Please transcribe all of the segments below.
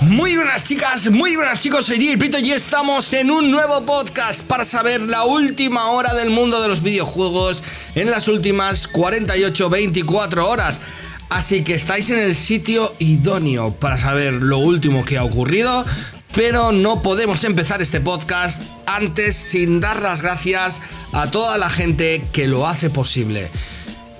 Muy buenas chicas, muy buenas chicos, soy DJ Prito y estamos en un nuevo podcast para saber la última hora del mundo de los videojuegos en las últimas 48-24 horas. Así que estáis en el sitio idóneo para saber lo último que ha ocurrido, pero no podemos empezar este podcast antes sin dar las gracias a toda la gente que lo hace posible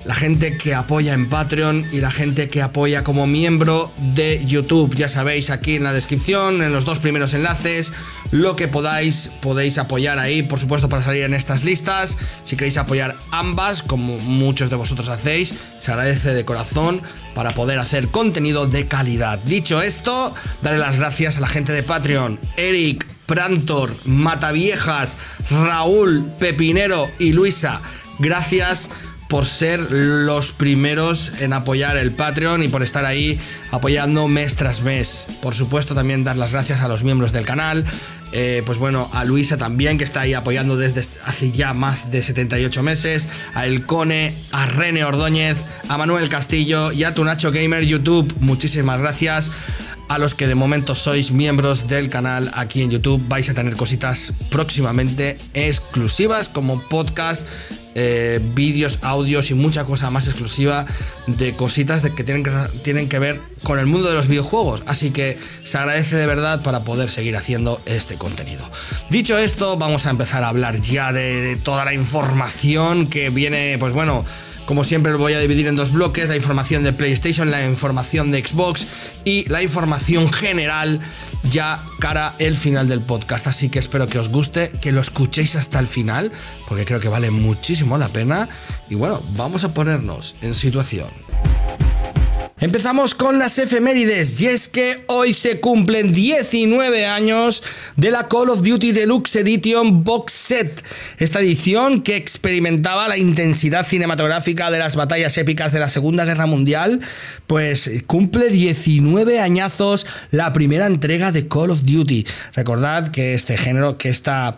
la gente que apoya en Patreon y la gente que apoya como miembro de YouTube. Ya sabéis, aquí en la descripción, en los dos primeros enlaces, lo que podáis, podéis apoyar ahí, por supuesto, para salir en estas listas. Si queréis apoyar ambas, como muchos de vosotros hacéis, se agradece de corazón para poder hacer contenido de calidad. Dicho esto, daré las gracias a la gente de Patreon, Eric, Prantor, Mataviejas, Raúl, Pepinero y Luisa. Gracias por ser los primeros en apoyar el Patreon y por estar ahí apoyando mes tras mes. Por supuesto, también dar las gracias a los miembros del canal, eh, pues bueno, a Luisa también, que está ahí apoyando desde hace ya más de 78 meses, a El Cone, a Rene Ordóñez, a Manuel Castillo y a Tu Nacho Gamer YouTube. Muchísimas gracias a los que de momento sois miembros del canal aquí en YouTube. Vais a tener cositas próximamente exclusivas como podcast eh, vídeos, audios y mucha cosa más exclusiva de cositas de que tienen, que tienen que ver con el mundo de los videojuegos. Así que se agradece de verdad para poder seguir haciendo este contenido. Dicho esto, vamos a empezar a hablar ya de toda la información que viene, pues bueno, como siempre lo voy a dividir en dos bloques, la información de PlayStation, la información de Xbox y la información general ya cara el final del podcast. Así que espero que os guste, que lo escuchéis hasta el final, porque creo que vale muchísimo la pena. Y bueno, vamos a ponernos en situación. Empezamos con las efemérides y es que hoy se cumplen 19 años de la Call of Duty Deluxe Edition Box Set, esta edición que experimentaba la intensidad cinematográfica de las batallas épicas de la Segunda Guerra Mundial, pues cumple 19 añazos la primera entrega de Call of Duty. Recordad que este género, que está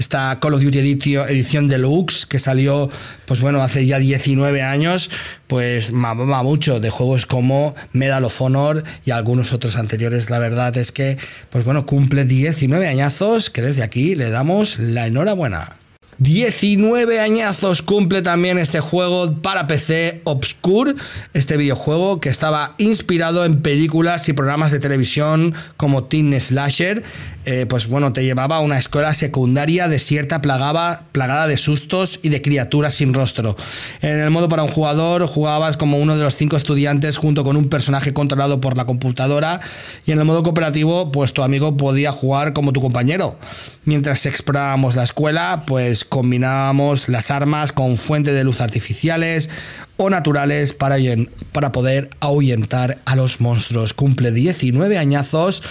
esta Call of Duty edición deluxe que salió, pues bueno, hace ya 19 años, pues mamaba mucho de juegos como Medal of Honor y algunos otros anteriores. La verdad es que, pues bueno, cumple 19 añazos que desde aquí le damos la enhorabuena. 19 añazos cumple también este juego para PC Obscure, este videojuego que estaba inspirado en películas y programas de televisión como Teen Slasher. Eh, pues bueno, te llevaba a una escuela secundaria desierta plagaba, plagada de sustos y de criaturas sin rostro. En el modo para un jugador jugabas como uno de los cinco estudiantes junto con un personaje controlado por la computadora y en el modo cooperativo pues tu amigo podía jugar como tu compañero. Mientras explorábamos la escuela, pues Combinamos las armas con fuente de luz artificiales o naturales para, para poder ahuyentar a los monstruos. Cumple 19 añazos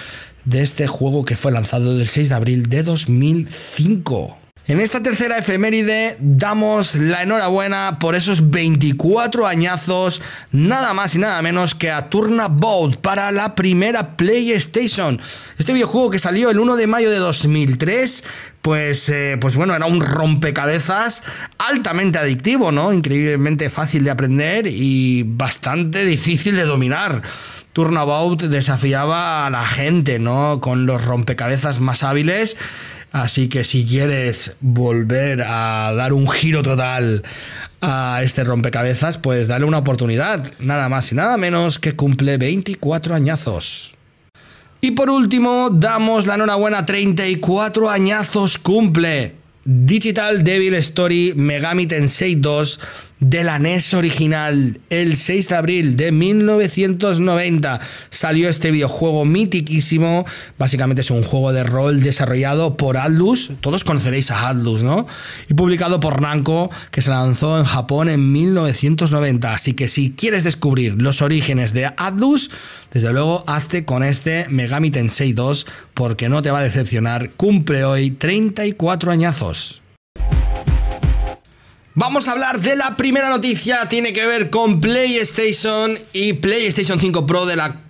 de este juego que fue lanzado el 6 de abril de 2005. En esta tercera efeméride damos la enhorabuena por esos 24 añazos, nada más y nada menos que a Turna Bolt para la primera PlayStation. Este videojuego que salió el 1 de mayo de 2003 pues, eh, pues, bueno, era un rompecabezas altamente adictivo, ¿no? Increíblemente fácil de aprender y bastante difícil de dominar. Turnabout desafiaba a la gente, ¿no? Con los rompecabezas más hábiles. Así que si quieres volver a dar un giro total a este rompecabezas, pues dale una oportunidad. Nada más y nada menos que cumple 24 añazos. Y por último, damos la enhorabuena, 34 añazos cumple. Digital Devil Story Megami Tensei 2 de la NES original. El 6 de abril de 1990 salió este videojuego mitiquísimo. Básicamente es un juego de rol desarrollado por Atlus. Todos conoceréis a Atlus, ¿no? Y publicado por Namco, que se lanzó en Japón en 1990. Así que si quieres descubrir los orígenes de Atlus, desde luego hazte con este Megami Tensei 2 porque no te va a decepcionar. Cumple hoy 34 añazos. Vamos a hablar de la primera noticia, tiene que ver con PlayStation y PlayStation 5 Pro de la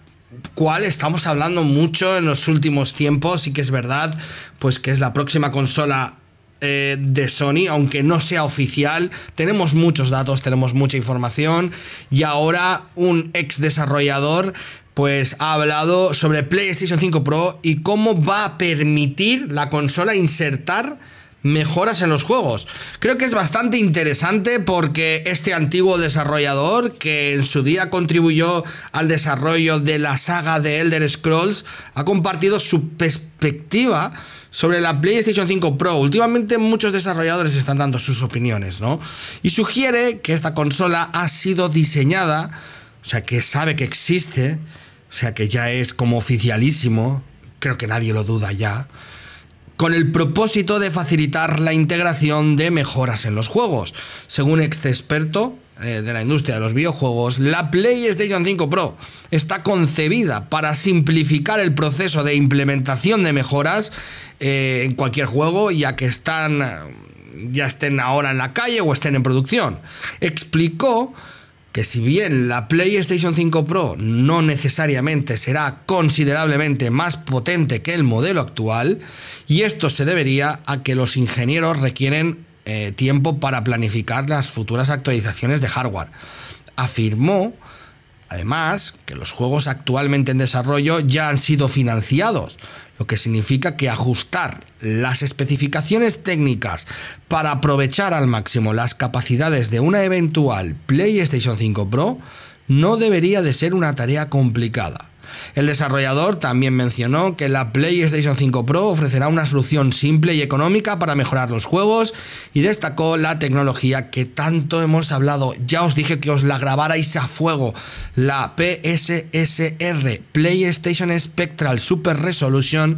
cual estamos hablando mucho en los últimos tiempos y que es verdad, pues que es la próxima consola eh, de Sony, aunque no sea oficial, tenemos muchos datos, tenemos mucha información y ahora un ex desarrollador pues ha hablado sobre PlayStation 5 Pro y cómo va a permitir la consola insertar mejoras en los juegos. Creo que es bastante interesante porque este antiguo desarrollador que en su día contribuyó al desarrollo de la saga de Elder Scrolls ha compartido su perspectiva sobre la PlayStation 5 Pro. Últimamente muchos desarrolladores están dando sus opiniones, ¿no? Y sugiere que esta consola ha sido diseñada, o sea, que sabe que existe, o sea, que ya es como oficialísimo, creo que nadie lo duda ya con el propósito de facilitar la integración de mejoras en los juegos. Según este experto, eh, de la industria de los videojuegos, la PlayStation 5 Pro está concebida para simplificar el proceso de implementación de mejoras eh, en cualquier juego, ya que están ya estén ahora en la calle o estén en producción. Explicó que si bien la PlayStation 5 Pro no necesariamente será considerablemente más potente que el modelo actual, y esto se debería a que los ingenieros requieren eh, tiempo para planificar las futuras actualizaciones de hardware, afirmó Además, que los juegos actualmente en desarrollo ya han sido financiados, lo que significa que ajustar las especificaciones técnicas para aprovechar al máximo las capacidades de una eventual PlayStation 5 Pro no debería de ser una tarea complicada. El desarrollador también mencionó que la PlayStation 5 Pro ofrecerá una solución simple y económica para mejorar los juegos y destacó la tecnología que tanto hemos hablado. Ya os dije que os la grabarais a fuego, la PSSR, PlayStation Spectral Super Resolution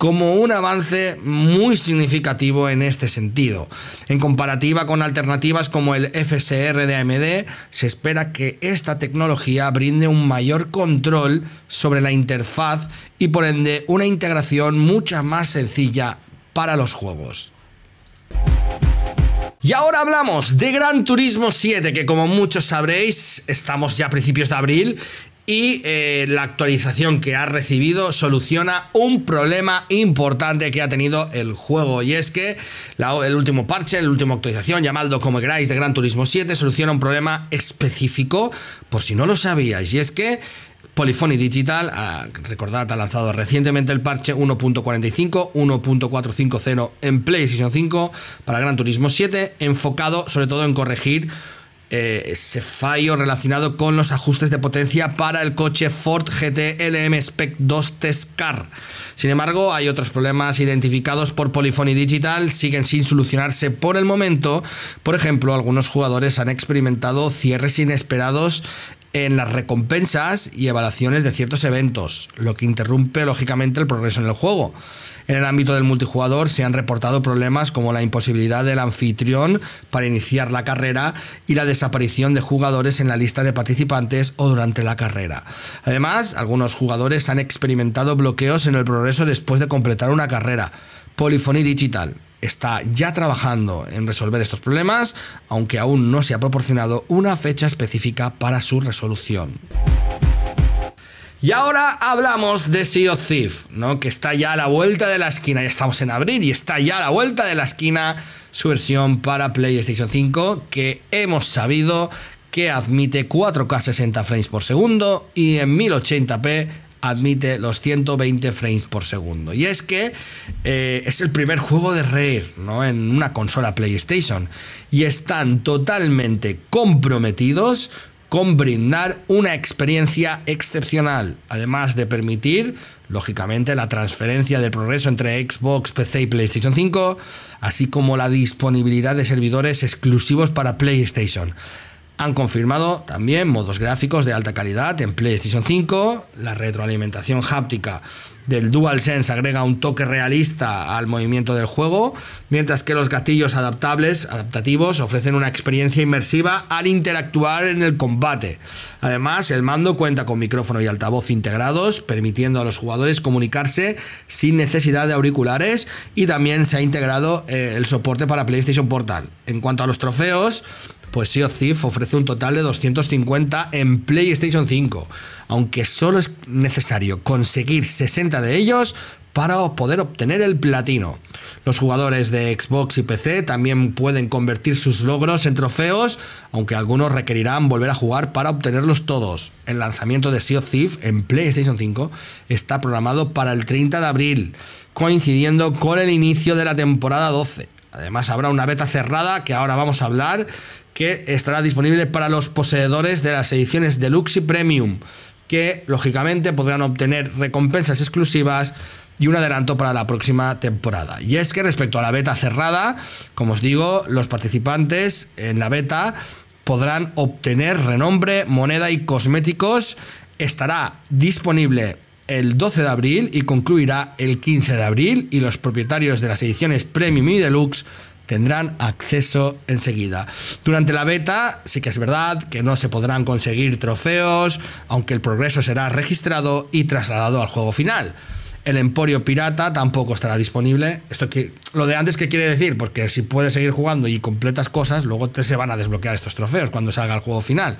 como un avance muy significativo en este sentido. En comparativa con alternativas como el FSR de AMD, se espera que esta tecnología brinde un mayor control sobre la interfaz y por ende una integración mucha más sencilla para los juegos. Y ahora hablamos de Gran Turismo 7, que como muchos sabréis, estamos ya a principios de abril y eh, la actualización que ha recibido soluciona un problema importante que ha tenido el juego y es que el último parche, la última actualización, llamado como queráis, de Gran Turismo 7 soluciona un problema específico por si no lo sabíais y es que Polyphony Digital, ah, recordad, ha lanzado recientemente el parche 1.45, 1.450 en PlayStation 5 para Gran Turismo 7, enfocado sobre todo en corregir eh, ese fallo relacionado con los ajustes de potencia para el coche Ford GT LM Spec 2 Test Sin embargo, hay otros problemas identificados por Polyphony Digital, siguen sin solucionarse por el momento. Por ejemplo, algunos jugadores han experimentado cierres inesperados en las recompensas y evaluaciones de ciertos eventos, lo que interrumpe lógicamente el progreso en el juego. En el ámbito del multijugador se han reportado problemas como la imposibilidad del anfitrión para iniciar la carrera y la desaparición de jugadores en la lista de participantes o durante la carrera. Además, algunos jugadores han experimentado bloqueos en el progreso después de completar una carrera. Polifonía digital está ya trabajando en resolver estos problemas, aunque aún no se ha proporcionado una fecha específica para su resolución. Y ahora hablamos de Sea of Thief, ¿no? que está ya a la vuelta de la esquina, ya estamos en abril y está ya a la vuelta de la esquina su versión para PlayStation 5, que hemos sabido que admite 4K 60 frames por segundo y en 1080p admite los 120 frames por segundo. Y es que eh, es el primer juego de reír ¿no? en una consola PlayStation. Y están totalmente comprometidos con brindar una experiencia excepcional, además de permitir, lógicamente, la transferencia del progreso entre Xbox, PC y PlayStation 5, así como la disponibilidad de servidores exclusivos para PlayStation. Han confirmado también modos gráficos de alta calidad en PlayStation 5, la retroalimentación háptica del DualSense agrega un toque realista al movimiento del juego, mientras que los gatillos adaptables, adaptativos, ofrecen una experiencia inmersiva al interactuar en el combate. Además, el mando cuenta con micrófono y altavoz integrados, permitiendo a los jugadores comunicarse sin necesidad de auriculares y también se ha integrado eh, el soporte para PlayStation Portal. En cuanto a los trofeos, pues Sea of Thief ofrece un total de 250 en PlayStation 5, aunque solo es necesario conseguir 60 de ellos para poder obtener el platino. Los jugadores de Xbox y PC también pueden convertir sus logros en trofeos, aunque algunos requerirán volver a jugar para obtenerlos todos. El lanzamiento de Sea of Thief en PlayStation 5 está programado para el 30 de abril, coincidiendo con el inicio de la temporada 12. Además habrá una beta cerrada que ahora vamos a hablar que estará disponible para los poseedores de las ediciones Deluxe y Premium que lógicamente podrán obtener recompensas exclusivas y un adelanto para la próxima temporada. Y es que respecto a la beta cerrada, como os digo, los participantes en la beta podrán obtener renombre, moneda y cosméticos. Estará disponible el 12 de abril y concluirá el 15 de abril y los propietarios de las ediciones Premium y Deluxe tendrán acceso enseguida. Durante la beta sí que es verdad que no se podrán conseguir trofeos, aunque el progreso será registrado y trasladado al juego final. El Emporio Pirata tampoco estará disponible. Esto que, lo de antes, ¿qué quiere decir? Porque si puedes seguir jugando y completas cosas, luego te se van a desbloquear estos trofeos cuando salga el juego final.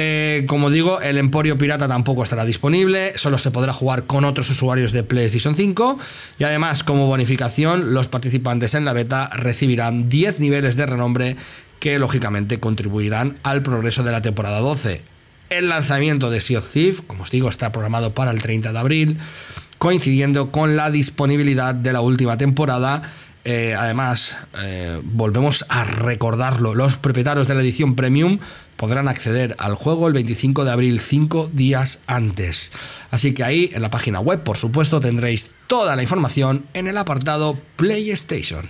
Eh, como digo, el Emporio Pirata tampoco estará disponible, solo se podrá jugar con otros usuarios de PlayStation 5 y además como bonificación los participantes en la beta recibirán 10 niveles de renombre que lógicamente contribuirán al progreso de la temporada 12. El lanzamiento de Sea of Thief, como os digo, está programado para el 30 de abril, coincidiendo con la disponibilidad de la última temporada eh, además, eh, volvemos a recordarlo, los propietarios de la edición premium podrán acceder al juego el 25 de abril, cinco días antes. Así que ahí en la página web, por supuesto, tendréis toda la información en el apartado PlayStation.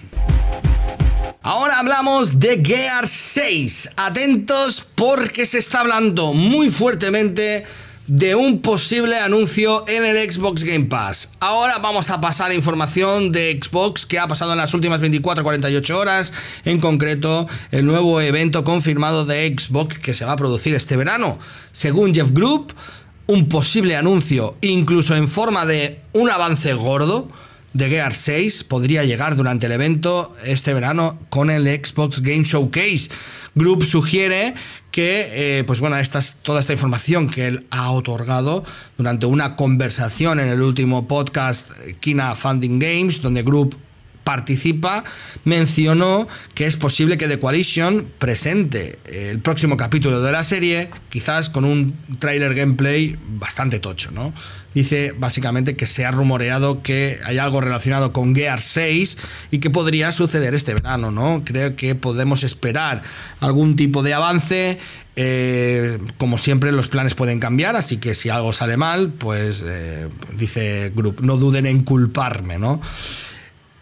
Ahora hablamos de Gear 6. Atentos porque se está hablando muy fuertemente de un posible anuncio en el Xbox Game Pass. Ahora vamos a pasar a información de Xbox que ha pasado en las últimas 24-48 horas, en concreto el nuevo evento confirmado de Xbox que se va a producir este verano. Según Jeff Group, un posible anuncio, incluso en forma de un avance gordo, de Gear 6 podría llegar durante el evento este verano con el Xbox Game Showcase. Group sugiere que, eh, pues bueno, toda esta información que él ha otorgado durante una conversación en el último podcast eh, Kina Funding Games, donde Group participa, mencionó que es posible que The Coalition presente el próximo capítulo de la serie, quizás con un trailer gameplay bastante tocho, ¿no? Dice básicamente que se ha rumoreado que hay algo relacionado con Gear 6 y que podría suceder este verano, ¿no? Creo que podemos esperar algún tipo de avance. Eh, como siempre, los planes pueden cambiar, así que si algo sale mal, pues eh, dice Group, no duden en culparme, ¿no?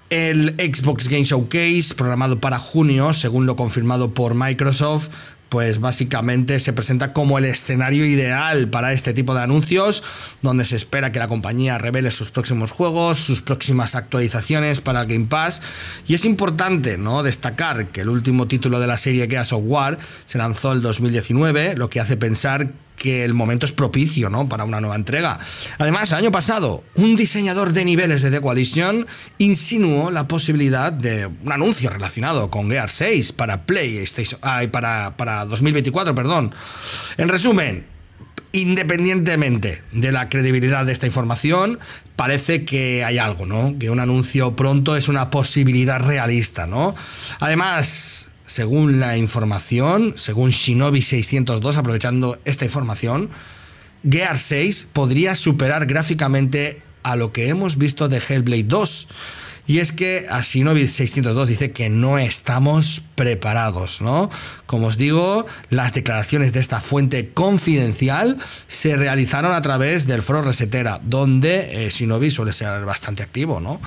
El Xbox Game Showcase, programado para junio, según lo confirmado por Microsoft, pues básicamente se presenta como el escenario ideal para este tipo de anuncios, donde se espera que la compañía revele sus próximos juegos, sus próximas actualizaciones para Game Pass. Y es importante ¿no? destacar que el último título de la serie Gears of War se lanzó el 2019, lo que hace pensar que el momento es propicio ¿no? para una nueva entrega. Además, el año pasado, un diseñador de niveles de The Coalition insinuó la posibilidad de un anuncio relacionado con Gear 6 para PlayStation, para, para 2024, perdón. En resumen, independientemente de la credibilidad de esta información, parece que hay algo, ¿no? Que un anuncio pronto es una posibilidad realista, ¿no? Además, según la información, según Shinobi 602, aprovechando esta información, Gear 6 podría superar gráficamente a lo que hemos visto de Hellblade 2. Y es que Shinobi 602 dice que no estamos preparados, ¿no? Como os digo, las declaraciones de esta fuente confidencial se realizaron a través del foro Resetera, donde eh, Shinobi suele ser bastante activo, ¿no?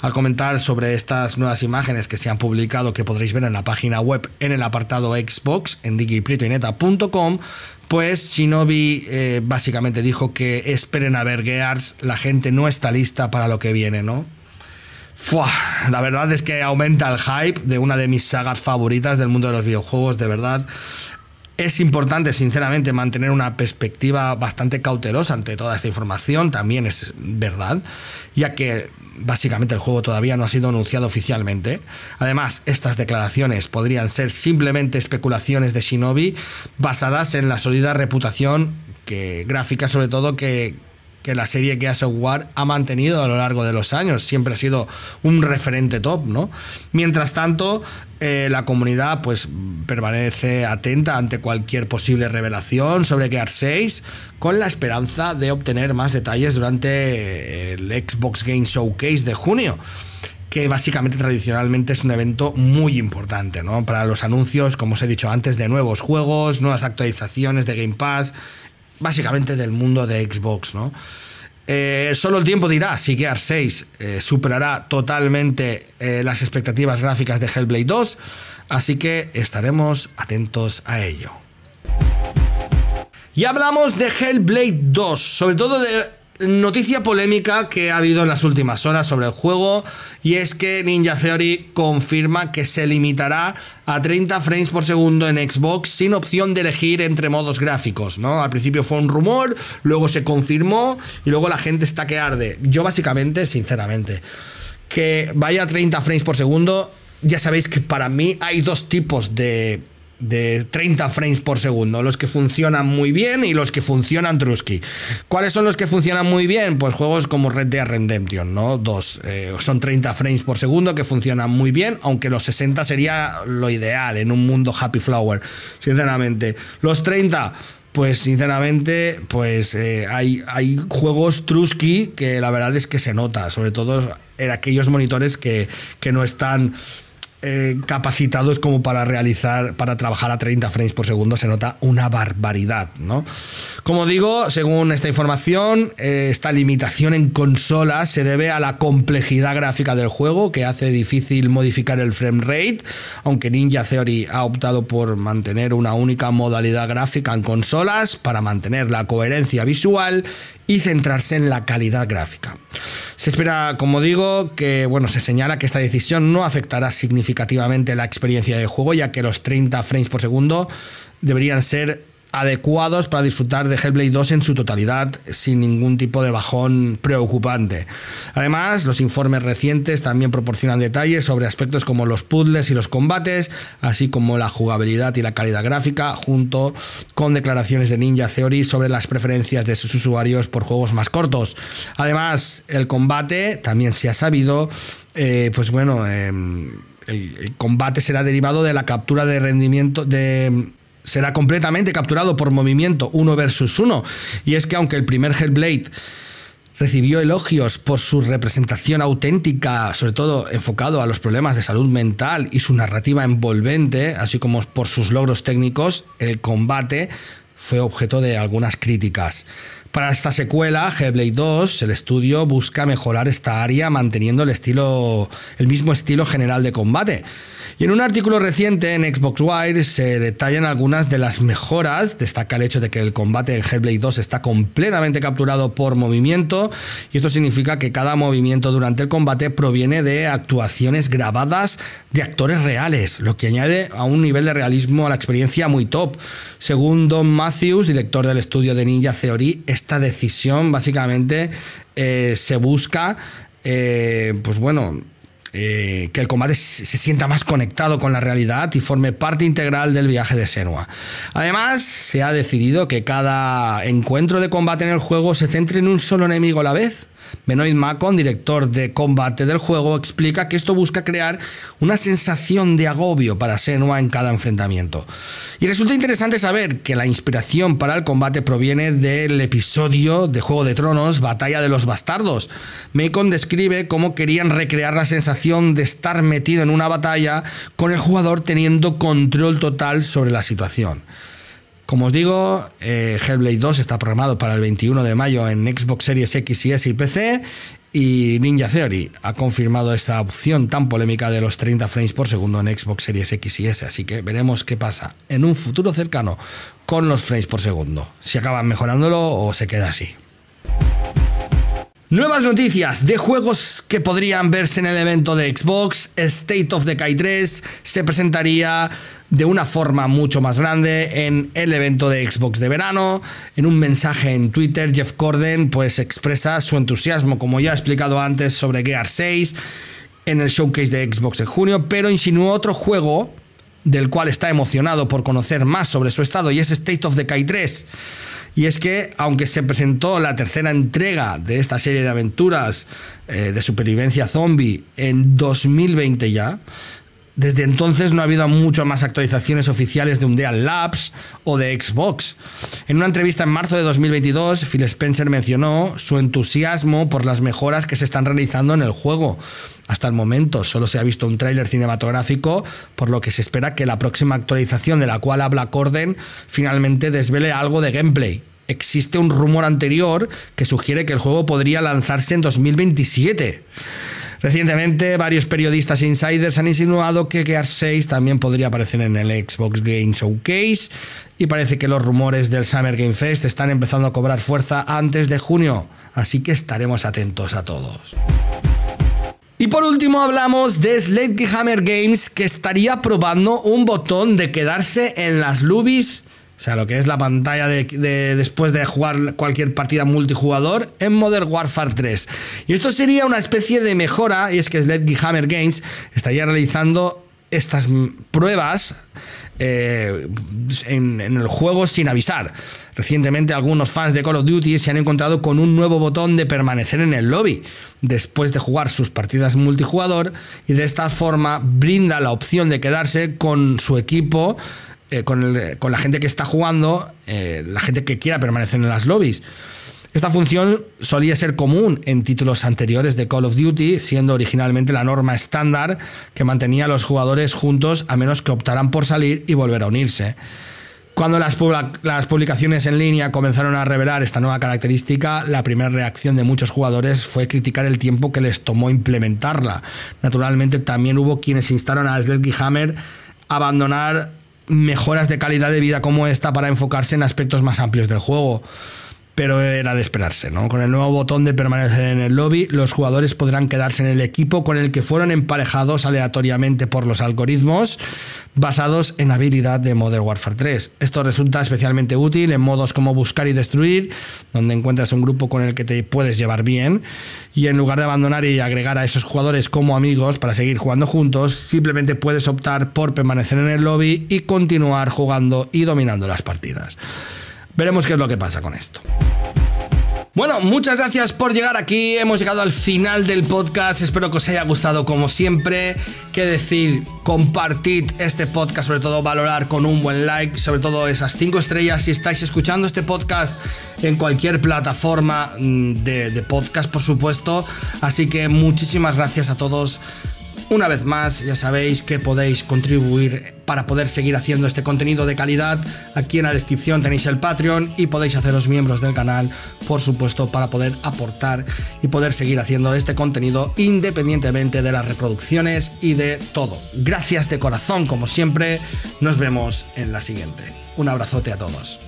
Al comentar sobre estas nuevas imágenes que se han publicado, que podréis ver en la página web en el apartado Xbox, en digipritoineta.com, pues Shinobi eh, básicamente dijo que esperen a ver Gears, la gente no está lista para lo que viene, ¿no? la verdad es que aumenta el hype de una de mis sagas favoritas del mundo de los videojuegos, de verdad. Es importante, sinceramente, mantener una perspectiva bastante cautelosa ante toda esta información, también es verdad, ya que básicamente el juego todavía no ha sido anunciado oficialmente. Además, estas declaraciones podrían ser simplemente especulaciones de Shinobi basadas en la sólida reputación que, gráfica sobre todo que, que la serie que of War ha mantenido a lo largo de los años. Siempre ha sido un referente top, ¿no? Mientras tanto, eh, la comunidad pues permanece atenta ante cualquier posible revelación sobre Gear 6, con la esperanza de obtener más detalles durante el Xbox Game Showcase de junio que básicamente tradicionalmente es un evento muy importante, ¿no? Para los anuncios, como os he dicho antes, de nuevos juegos, nuevas actualizaciones de Game Pass, básicamente del mundo de Xbox, ¿no? Eh, solo el tiempo dirá si Gear 6 eh, superará totalmente eh, las expectativas gráficas de Hellblade 2, así que estaremos atentos a ello. Y hablamos de Hellblade 2, sobre todo de Noticia polémica que ha habido en las últimas horas sobre el juego y es que Ninja Theory confirma que se limitará a 30 frames por segundo en Xbox sin opción de elegir entre modos gráficos, ¿no? Al principio fue un rumor, luego se confirmó y luego la gente está que arde. Yo básicamente, sinceramente, que vaya a 30 frames por segundo, ya sabéis que para mí hay dos tipos de de 30 frames por segundo, los que funcionan muy bien y los que funcionan trusky. ¿Cuáles son los que funcionan muy bien? Pues juegos como Red Dead Redemption, ¿no? Dos, eh, son 30 frames por segundo que funcionan muy bien, aunque los 60 sería lo ideal en un mundo Happy Flower, sinceramente. Los 30 pues sinceramente, pues eh, hay, hay, juegos Trusky que la verdad es que se nota, sobre todo en aquellos monitores que, que no están eh, capacitados como para realizar, para trabajar a 30 frames por segundo, se nota una barbaridad, ¿no? Como digo, según esta información, eh, esta limitación en consolas se debe a la complejidad gráfica del juego, que hace difícil modificar el frame rate, aunque Ninja Theory ha optado por mantener una única modalidad gráfica en consolas para mantener la coherencia visual y centrarse en la calidad gráfica. Se espera, como digo, que bueno, se señala que esta decisión no afectará significativamente la experiencia de juego, ya que los 30 frames por segundo deberían ser adecuados para disfrutar de Hellblade 2 en su totalidad, sin ningún tipo de bajón preocupante. Además, los informes recientes también proporcionan detalles sobre aspectos como los puzzles y los combates, así como la jugabilidad y la calidad gráfica, junto con declaraciones de Ninja Theory sobre las preferencias de sus usuarios por juegos más cortos. Además, el combate también se ha sabido, eh, pues bueno... Em, el, combate será derivado de la captura de rendimiento de será completamente capturado por movimiento 1 versus 1. Y es que aunque el primer Hellblade recibió elogios por su representación auténtica, sobre todo enfocado a los problemas de salud mental y su narrativa envolvente, así como por sus logros técnicos, el combate fue objeto de algunas críticas. Para esta secuela, Hellblade 2, el estudio busca mejorar esta área manteniendo el estilo el mismo estilo general de combate y en un artículo reciente en Xbox Wire se detallan algunas de las mejoras. Destaca el hecho de que el combate en Hellblade 2 está completamente capturado por movimiento y esto significa que cada movimiento durante el combate proviene de actuaciones grabadas de actores reales, lo que añade a un nivel de realismo a la experiencia muy top. Según Don Matthews, director del estudio de Ninja Theory, esta decisión básicamente eh, se busca, eh, pues bueno, eh, que el combate se sienta más conectado con la realidad y forme parte integral del viaje de Senua. Además, se ha decidido que cada encuentro de combate en el juego se centre en un solo enemigo a la vez Benoit Macon, director de combate del juego, explica que esto busca crear una sensación de agobio para Senua en cada enfrentamiento. Y resulta interesante saber que la inspiración para el combate proviene del episodio de Juego de Tronos, Batalla de los Bastardos. Macon describe cómo querían recrear la sensación de estar metido en una batalla con el jugador teniendo control total sobre la situación. Como os digo, eh, Hellblade 2 está programado para el 21 de mayo en Xbox Series X y S y PC. Y Ninja Theory ha confirmado esta opción tan polémica de los 30 frames por segundo en Xbox Series X y S, así que veremos qué pasa en un futuro cercano con los frames por segundo, si acaban mejorándolo o se queda así. Nuevas noticias de juegos que podrían verse en el evento de Xbox. State of the Kai 3 se presentaría de una forma mucho más grande en el evento de Xbox de verano. En un mensaje en Twitter, Jeff Corden pues expresa su entusiasmo, como ya he explicado antes, sobre Gear 6 en el showcase de Xbox de junio, pero insinuó otro juego del cual está emocionado por conocer más sobre su estado y es State of the Kai 3 y es que, aunque se presentó la tercera entrega de esta serie de aventuras eh, de supervivencia zombie en 2020 ya, desde entonces no ha habido mucho más actualizaciones oficiales de Undead Labs o de Xbox. En una entrevista en marzo de 2022, Phil Spencer mencionó su entusiasmo por las mejoras que se están realizando en el juego. Hasta el momento solo se ha visto un tráiler cinematográfico, por lo que se espera que la próxima actualización de la cual habla Corden finalmente desvele algo de gameplay. Existe un rumor anterior que sugiere que el juego podría lanzarse en 2027. Recientemente, varios periodistas insiders han insinuado que Gears 6 también podría aparecer en el Xbox Game Showcase y parece que los rumores del Summer Game Fest están empezando a cobrar fuerza antes de junio, así que estaremos atentos a todos. Y por último hablamos de Slade Hammer Games que estaría probando un botón de quedarse en las lubis o sea, lo que es la pantalla de, después de jugar cualquier partida multijugador en Modern Warfare 3. Y esto sería una especie de mejora, y es que Sledgehammer Hammer Games estaría realizando estas pruebas eh, en, el juego sin avisar. Recientemente algunos fans de Call of Duty se han encontrado con un nuevo botón de permanecer en el lobby después de jugar sus partidas multijugador y de esta forma brinda la opción de quedarse con su equipo eh, con, la gente que está jugando, eh, la gente que quiera permanecer en las lobbies. Esta función solía ser común en títulos anteriores de Call of Duty, siendo originalmente la norma estándar que mantenía a los jugadores juntos a menos que optaran por salir y volver a unirse. Cuando las, publicaciones en línea comenzaron a revelar esta nueva característica, la primera reacción de muchos jugadores fue criticar el tiempo que les tomó implementarla. Naturalmente también hubo quienes instaron a Sledgehammer a abandonar mejoras de calidad de vida como esta para enfocarse en aspectos más amplios del juego pero era de esperarse, ¿no? Con el nuevo botón de permanecer en el lobby, los jugadores podrán quedarse en el equipo con el que fueron emparejados aleatoriamente por los algoritmos basados en habilidad de Modern Warfare 3. Esto resulta especialmente útil en modos como buscar y destruir, donde encuentras un grupo con el que te puedes llevar bien, y en lugar de abandonar y agregar a esos jugadores como amigos para seguir jugando juntos, simplemente puedes optar por permanecer en el lobby y continuar jugando y dominando las partidas. Veremos qué es lo que pasa con esto. Bueno, muchas gracias por llegar aquí. Hemos llegado al final del podcast. Espero que os haya gustado como siempre. Que decir, compartid este podcast, sobre todo valorar con un buen like, sobre todo esas 5 estrellas. Si estáis escuchando este podcast en cualquier plataforma mm, de podcast, por supuesto. Así que muchísimas gracias a todos una vez más, ya sabéis que podéis contribuir para poder seguir haciendo este contenido de calidad. Aquí en la descripción tenéis el Patreon y podéis haceros miembros del canal, por supuesto, para poder aportar y poder seguir haciendo este contenido independientemente de las reproducciones y de todo. Gracias de corazón, como siempre. Nos vemos en la siguiente. Un abrazote a todos.